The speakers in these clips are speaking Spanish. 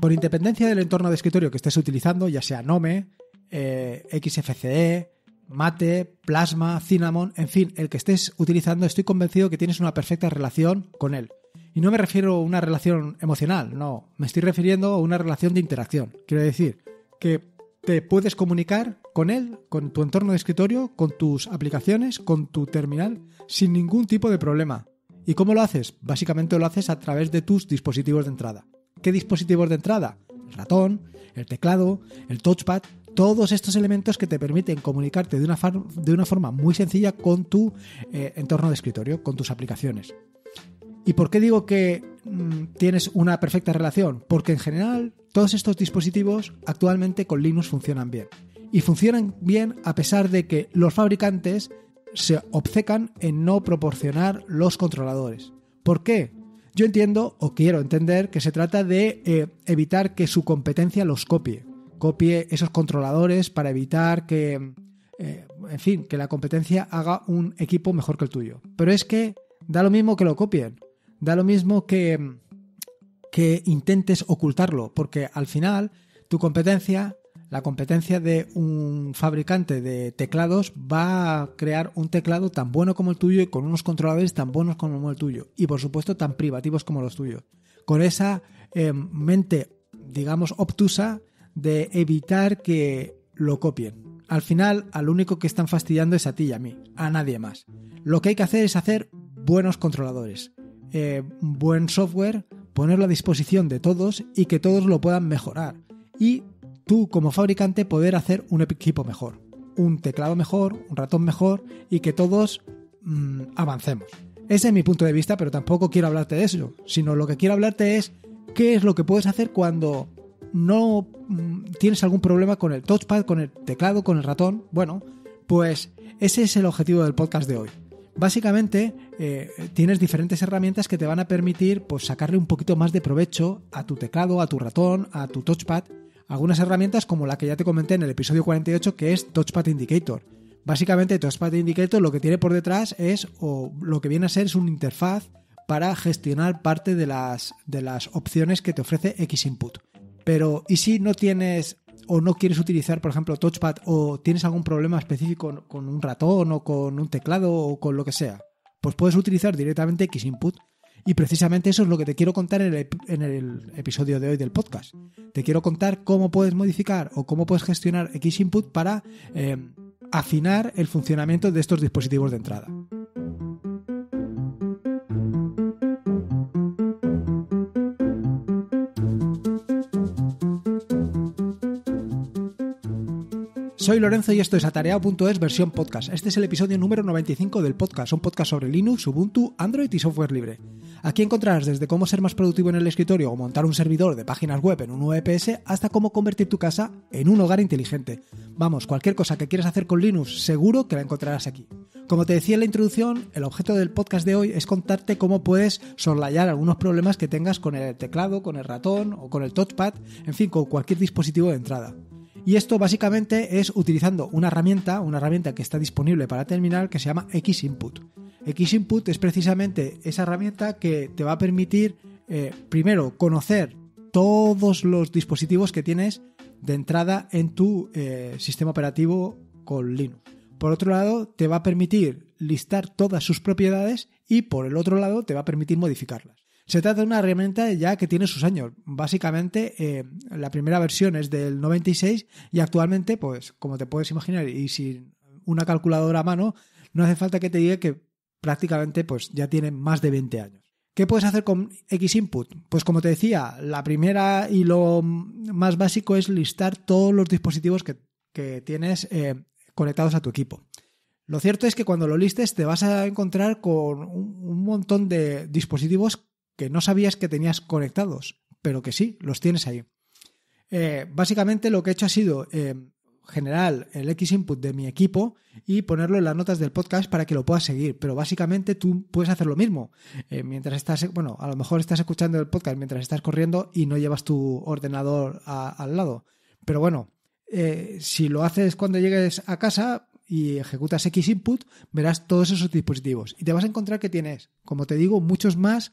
por independencia del entorno de escritorio que estés utilizando, ya sea Nome, eh, XFCE, Mate, Plasma, Cinnamon, en fin, el que estés utilizando, estoy convencido que tienes una perfecta relación con él. Y no me refiero a una relación emocional, no, me estoy refiriendo a una relación de interacción. Quiero decir, que te puedes comunicar con él, con tu entorno de escritorio, con tus aplicaciones, con tu terminal, sin ningún tipo de problema. ¿Y cómo lo haces? Básicamente lo haces a través de tus dispositivos de entrada. ¿Qué dispositivos de entrada? El ratón, el teclado, el touchpad, todos estos elementos que te permiten comunicarte de una, de una forma muy sencilla con tu eh, entorno de escritorio, con tus aplicaciones. ¿Y por qué digo que mm, tienes una perfecta relación? Porque en general todos estos dispositivos actualmente con Linux funcionan bien. Y funcionan bien a pesar de que los fabricantes se obcecan en no proporcionar los controladores. ¿Por qué? Yo entiendo o quiero entender que se trata de eh, evitar que su competencia los copie, copie esos controladores para evitar que, eh, en fin, que la competencia haga un equipo mejor que el tuyo. Pero es que da lo mismo que lo copien, da lo mismo que, que intentes ocultarlo, porque al final tu competencia la competencia de un fabricante de teclados va a crear un teclado tan bueno como el tuyo y con unos controladores tan buenos como el tuyo y por supuesto tan privativos como los tuyos. Con esa eh, mente, digamos, obtusa de evitar que lo copien. Al final, al único que están fastidiando es a ti y a mí, a nadie más. Lo que hay que hacer es hacer buenos controladores, eh, buen software, ponerlo a disposición de todos y que todos lo puedan mejorar. Y tú como fabricante poder hacer un equipo mejor, un teclado mejor, un ratón mejor y que todos mm, avancemos. Ese es mi punto de vista, pero tampoco quiero hablarte de eso, sino lo que quiero hablarte es qué es lo que puedes hacer cuando no mm, tienes algún problema con el touchpad, con el teclado, con el ratón. Bueno, pues ese es el objetivo del podcast de hoy. Básicamente eh, tienes diferentes herramientas que te van a permitir pues, sacarle un poquito más de provecho a tu teclado, a tu ratón, a tu touchpad algunas herramientas como la que ya te comenté en el episodio 48 que es Touchpad Indicator. Básicamente Touchpad Indicator lo que tiene por detrás es o lo que viene a ser es una interfaz para gestionar parte de las, de las opciones que te ofrece XInput. Pero ¿y si no tienes o no quieres utilizar, por ejemplo, touchpad o tienes algún problema específico con un ratón o con un teclado o con lo que sea? Pues puedes utilizar directamente XInput. Y precisamente eso es lo que te quiero contar en el, episodio de hoy del podcast. Te quiero contar cómo puedes modificar o cómo puedes gestionar X input para eh, afinar el funcionamiento de estos dispositivos de entrada. Soy Lorenzo y esto es atareado.es versión podcast. Este es el episodio número 95 del podcast, un podcast sobre Linux, Ubuntu, Android y software libre. Aquí encontrarás desde cómo ser más productivo en el escritorio o montar un servidor de páginas web en un VPS hasta cómo convertir tu casa en un hogar inteligente. Vamos, cualquier cosa que quieras hacer con Linux, seguro que la encontrarás aquí. Como te decía en la introducción, el objeto del podcast de hoy es contarte cómo puedes soslayar algunos problemas que tengas con el teclado, con el ratón o con el touchpad, en fin, con cualquier dispositivo de entrada. Y esto básicamente es utilizando una herramienta, una herramienta que está disponible para terminal que se llama Xinput. Xinput es precisamente esa herramienta que te va a permitir, eh, primero, conocer todos los dispositivos que tienes de entrada en tu eh, sistema operativo con Linux. Por otro lado, te va a permitir listar todas sus propiedades y por el otro lado te va a permitir modificarlas. Se trata de una herramienta ya que tiene sus años. Básicamente, eh, la primera versión es del 96 y actualmente, pues, como te puedes imaginar, y sin una calculadora a mano, no hace falta que te diga que prácticamente pues, ya tiene más de 20 años. ¿Qué puedes hacer con Xinput? Pues como te decía, la primera y lo más básico es listar todos los dispositivos que, tienes eh, conectados a tu equipo. Lo cierto es que cuando lo listes te vas a encontrar con un montón de dispositivos que no sabías que tenías conectados, pero que sí, los tienes ahí. Eh, básicamente lo que he hecho ha sido eh, generar el X input de mi equipo y ponerlo en las notas del podcast para que lo puedas seguir. Pero básicamente tú puedes hacer lo mismo. Eh, mientras estás, bueno, a lo mejor estás escuchando el podcast mientras estás corriendo y no llevas tu ordenador al lado. Pero bueno, si lo haces cuando llegues a casa, y ejecutas X input, verás todos esos dispositivos. Y te vas a encontrar que tienes, como te digo, muchos más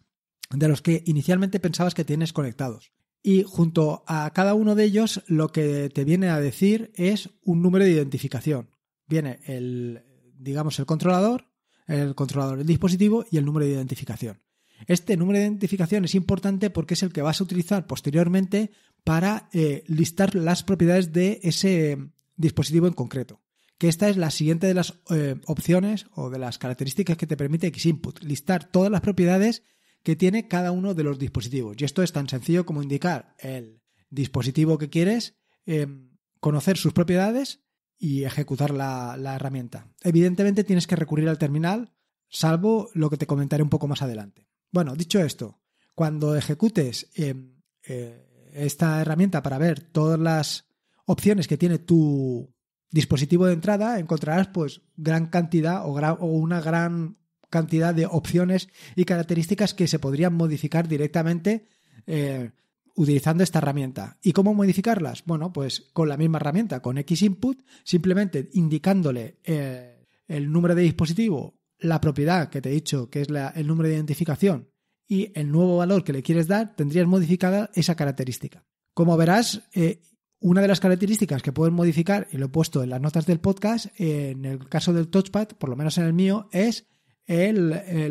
de los que inicialmente pensabas que tienes conectados. Y junto a cada uno de ellos lo que te viene a decir es un número de identificación. Viene el, digamos, el controlador, el controlador del dispositivo y el número de identificación. Este número de identificación es importante porque es el que vas a utilizar posteriormente para eh, listar las propiedades de ese dispositivo en concreto. Que esta es la siguiente de las eh, opciones o de las características que te permite Xinput, listar todas las propiedades que tiene cada uno de los dispositivos. Y esto es tan sencillo como indicar el dispositivo que quieres, em, conocer sus propiedades y ejecutar la, herramienta. Evidentemente tienes que recurrir al terminal, salvo lo que te comentaré un poco más adelante. Bueno, dicho esto, cuando ejecutes em, eh, esta herramienta para ver todas las opciones que tiene tu dispositivo de entrada, encontrarás pues gran cantidad o, o una gran cantidad de opciones y características que se podrían modificar directamente eh, utilizando esta herramienta. ¿Y cómo modificarlas? Bueno, pues con la misma herramienta, con X input, simplemente indicándole eh, el número de dispositivo, la propiedad que te he dicho, que es el número de identificación, y el nuevo valor que le quieres dar, tendrías modificada esa característica. Como verás, eh, una de las características que pueden modificar, y lo he puesto en las notas del podcast, en el caso del touchpad, por lo menos en el mío, es eh,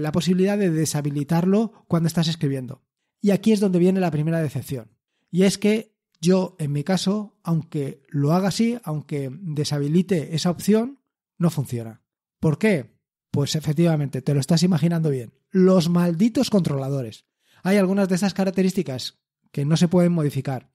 la posibilidad de deshabilitarlo cuando estás escribiendo. Y aquí es donde viene la primera decepción. Y es que yo, en mi caso, aunque lo haga así, aunque deshabilite esa opción, no funciona. ¿Por qué? Pues efectivamente, te lo estás imaginando bien. Los malditos controladores. Hay algunas de esas características que no se pueden modificar.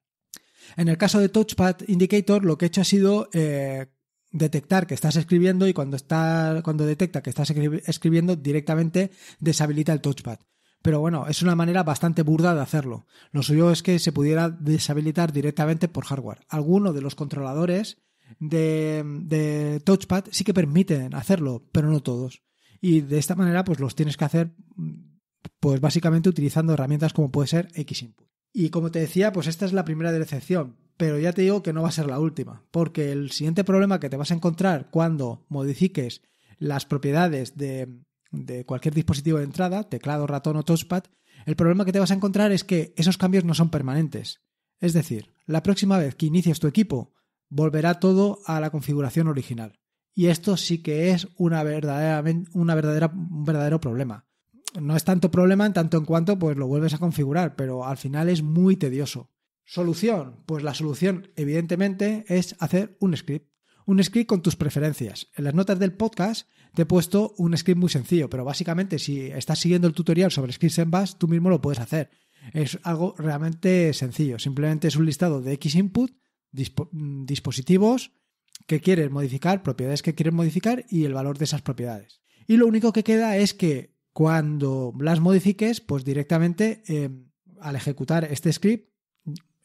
En el caso de Touchpad Indicator, lo que he hecho ha sido eh, detectar que estás escribiendo y cuando, está, cuando detecta que estás escribiendo directamente deshabilita el touchpad. Pero bueno, es una manera bastante burda de hacerlo. Lo suyo es que se pudiera deshabilitar directamente por hardware. Alguno de los controladores de, touchpad sí que permiten hacerlo, pero no todos. Y de esta manera pues los tienes que hacer pues básicamente utilizando herramientas como puede ser Xinput. Y como te decía, pues esta es la primera decepción pero ya te digo que no va a ser la última, porque el siguiente problema que te vas a encontrar cuando modifiques las propiedades de, cualquier dispositivo de entrada, teclado, ratón o touchpad, el problema que te vas a encontrar es que esos cambios no son permanentes. Es decir, la próxima vez que inicies tu equipo, volverá todo a la configuración original. Y esto sí que es una un verdadero problema. No es tanto problema en tanto en cuanto pues lo vuelves a configurar, pero al final es muy tedioso. Solución. Pues la solución, evidentemente, es hacer un script. Un script con tus preferencias. En las notas del podcast te he puesto un script muy sencillo, pero básicamente si estás siguiendo el tutorial sobre scripts en Bash, tú mismo lo puedes hacer. Es algo realmente sencillo. Simplemente es un listado de X input, mm, dispositivos que quieres modificar, propiedades que quieres modificar y el valor de esas propiedades. Y lo único que queda es que cuando las modifiques, pues directamente eh, al ejecutar este script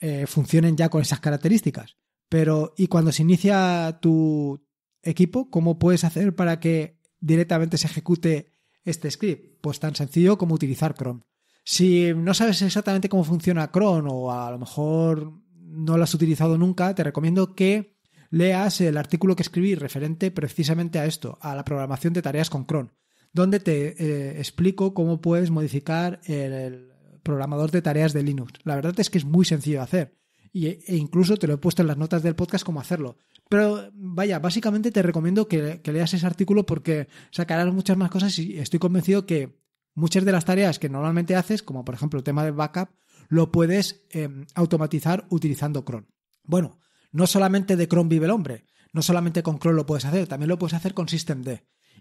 eh, funcionen ya con esas características. Pero, ¿y cuando se inicia tu equipo, cómo puedes hacer para que directamente se ejecute este script? Pues tan sencillo como utilizar Chrome. Si no sabes exactamente cómo funciona Chrome o a lo mejor no lo has utilizado nunca, te recomiendo que leas el artículo que escribí referente precisamente a esto, a la programación de tareas con Chrome, donde te eh, explico cómo puedes modificar el, programador de tareas de Linux. La verdad es que es muy sencillo de hacer. e incluso te lo he puesto en las notas del podcast cómo hacerlo. Pero vaya, básicamente te recomiendo que, leas ese artículo porque sacarás muchas más cosas y estoy convencido que muchas de las tareas que normalmente haces, como por ejemplo el tema de backup, lo puedes em, automatizar utilizando Chrome. Bueno, no solamente de Chrome vive el hombre, no solamente con cron lo puedes hacer, también lo puedes hacer con Systemd.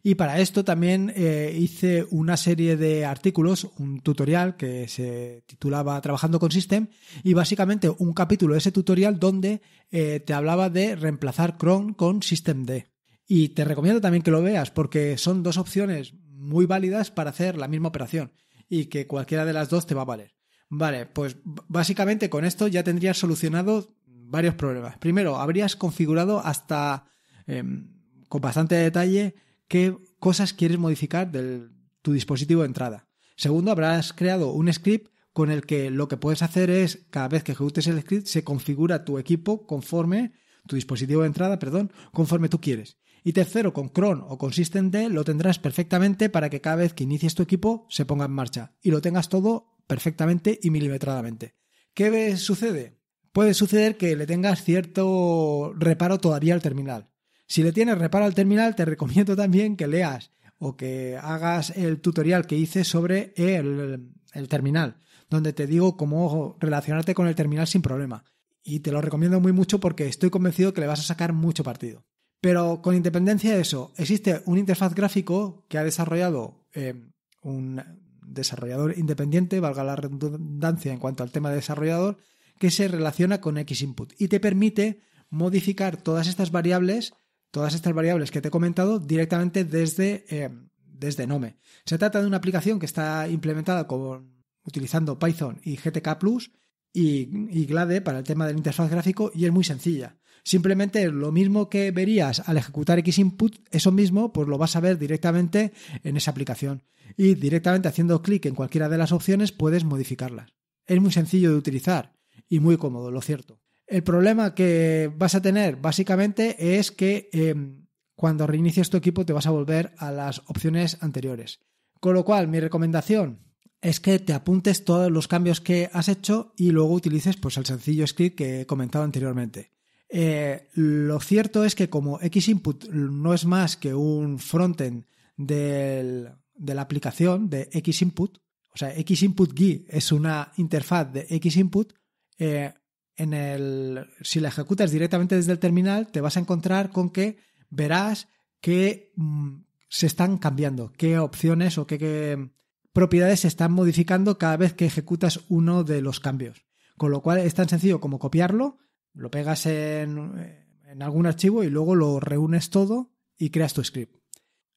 Y para esto también eh, hice una serie de artículos, un tutorial que se titulaba Trabajando con System y básicamente un capítulo de ese tutorial donde eh, te hablaba de reemplazar Chrome con Systemd. Y te recomiendo también que lo veas porque son dos opciones muy válidas para hacer la misma operación y que cualquiera de las dos te va a valer. Vale, pues básicamente con esto ya tendrías solucionado varios problemas. Primero, habrías configurado hasta em, con bastante detalle qué cosas quieres modificar de tu dispositivo de entrada. Segundo, habrás creado un script con el que lo que puedes hacer es, cada vez que ejecutes el script, se configura tu equipo conforme, tu dispositivo de entrada, perdón, conforme tú quieres. Y tercero, con cron o con systemd lo tendrás perfectamente para que cada vez que inicies tu equipo se ponga en marcha y lo tengas todo perfectamente y milimetradamente. ¿Qué sucede? Puede suceder que le tengas cierto reparo todavía al terminal. Si le tienes reparo al terminal, te recomiendo también que leas o que hagas el tutorial que hice sobre el, terminal, donde te digo cómo relacionarte con el terminal sin problema. Y te lo recomiendo muy mucho porque estoy convencido que le vas a sacar mucho partido. Pero con independencia de eso, existe un interfaz gráfico que ha desarrollado eh, un desarrollador independiente, valga la redundancia en cuanto al tema de desarrollador, que se relaciona con xinput. y te permite modificar todas estas variables todas estas variables que te he comentado directamente desde, eh, desde Nome. Se trata de una aplicación que está implementada con, utilizando Python y GTK Plus y, y, Glade para el tema del interfaz gráfico y es muy sencilla. Simplemente lo mismo que verías al ejecutar xinput, eso mismo pues lo vas a ver directamente en esa aplicación. Y directamente haciendo clic en cualquiera de las opciones puedes modificarlas. Es muy sencillo de utilizar y muy cómodo, lo cierto. El problema que vas a tener básicamente es que em, cuando reinicies tu equipo te vas a volver a las opciones anteriores. Con lo cual, mi recomendación es que te apuntes todos los cambios que has hecho y luego utilices pues, el sencillo script que he comentado anteriormente. Eh, lo cierto es que como Xinput no es más que un frontend de la aplicación de Xinput, o sea, Xinput es una interfaz de Xinput, eh, en el, si la ejecutas directamente desde el terminal, te vas a encontrar con que verás que mm, se están cambiando, qué opciones o qué, propiedades se están modificando cada vez que ejecutas uno de los cambios. Con lo cual es tan sencillo como copiarlo, lo pegas en, eh, algún archivo y luego lo reúnes todo y creas tu script.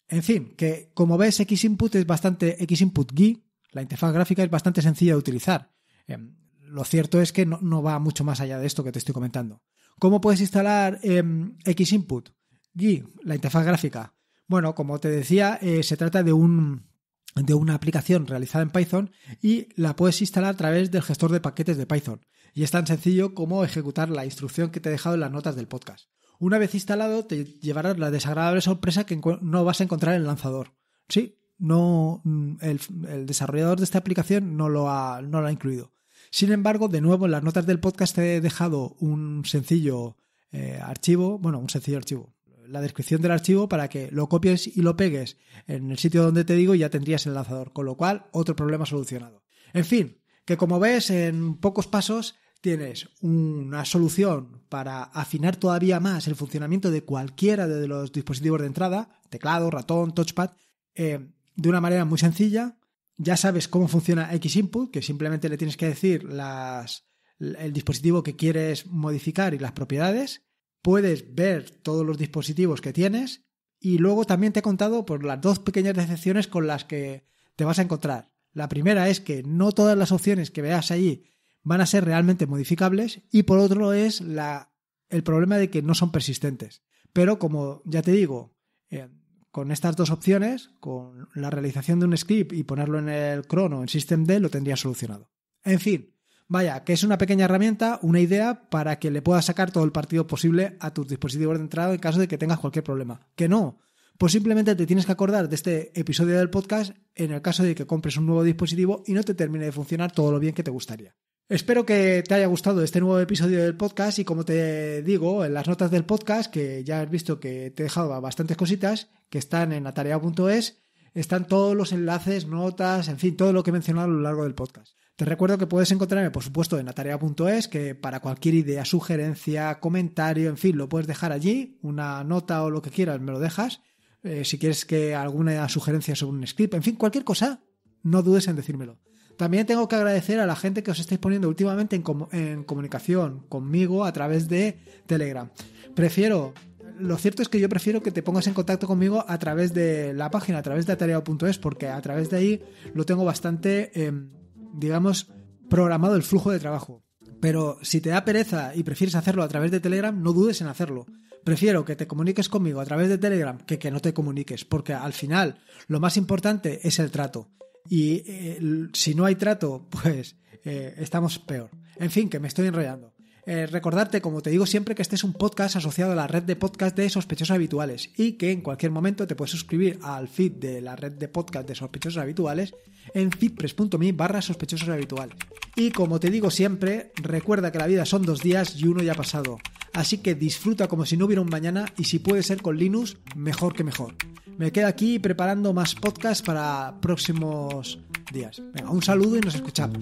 En fin, que como ves, Xinput es bastante Xinput GUI, la interfaz gráfica es bastante sencilla de utilizar. Em, lo cierto es que no, va mucho más allá de esto que te estoy comentando. ¿Cómo puedes instalar em, Xinput? GUI la interfaz gráfica. Bueno, como te decía, eh, se trata de, un, de una aplicación realizada en Python y la puedes instalar a través del gestor de paquetes de Python. Y es tan sencillo como ejecutar la instrucción que te he dejado en las notas del podcast. Una vez instalado, te llevarás la desagradable sorpresa que no vas a encontrar el lanzador. Sí, no, el, desarrollador de esta aplicación no lo no lo ha incluido. Sin embargo, de nuevo, en las notas del podcast he dejado un sencillo eh, archivo, bueno, un sencillo archivo, la descripción del archivo para que lo copies y lo pegues en el sitio donde te digo y ya tendrías el lanzador, con lo cual otro problema solucionado. En fin, que como ves, en pocos pasos tienes una solución para afinar todavía más el funcionamiento de cualquiera de los dispositivos de entrada, teclado, ratón, touchpad, eh, de una manera muy sencilla, ya sabes cómo funciona Xinput, que simplemente le tienes que decir el dispositivo que quieres modificar y las propiedades. Puedes ver todos los dispositivos que tienes y luego también te he contado por las dos pequeñas decepciones con las que te vas a encontrar. La primera es que no todas las opciones que veas allí van a ser realmente modificables y por otro es el problema de que no son persistentes. Pero como ya te digo, eh, con estas dos opciones, con la realización de un script y ponerlo en el crono, en systemd, lo tendría solucionado. En fin, vaya, que es una pequeña herramienta, una idea para que le puedas sacar todo el partido posible a tus dispositivos de entrada en caso de que tengas cualquier problema. Que no, pues simplemente te tienes que acordar de este episodio del podcast en el caso de que compres un nuevo dispositivo y no te termine de funcionar todo lo bien que te gustaría. Espero que te haya gustado este nuevo episodio del podcast y como te digo, en las notas del podcast, que ya has visto que te he dejado bastantes cositas, que están en atarea.es, están todos los enlaces, notas, en fin, todo lo que he mencionado a lo largo del podcast. Te recuerdo que puedes encontrarme, por supuesto, en atarea.es, que para cualquier idea, sugerencia, comentario, en fin, lo puedes dejar allí, una nota o lo que quieras, me lo dejas. Eh, si quieres que alguna sugerencia sobre un script, en fin, cualquier cosa, no dudes en decírmelo. También tengo que agradecer a la gente que os estáis poniendo últimamente en, comunicación conmigo a través de Telegram. Prefiero lo cierto es que yo prefiero que te pongas en contacto conmigo a través de la página, a través de atareado.es, porque a través de ahí lo tengo bastante, em, digamos, programado el flujo de trabajo. Pero si te da pereza y prefieres hacerlo a través de Telegram, no dudes en hacerlo. Prefiero que te comuniques conmigo a través de Telegram que que no te comuniques, porque al final lo más importante es el trato. Y eh, si no hay trato, pues eh, estamos peor. En fin, que me estoy enrollando. Eh, recordarte, como te digo siempre, que este es un podcast asociado a la red de podcast de sospechosos habituales y que en cualquier momento te puedes suscribir al feed de la red de podcast de sospechosos habituales en feedpress.me barra sospechosos habituales. Y como te digo siempre, recuerda que la vida son dos días y uno ya ha pasado. Así que disfruta como si no hubiera un mañana y si puede ser con Linux, mejor que mejor me quedo aquí preparando más podcasts para próximos días. Venga, un saludo y nos escuchamos.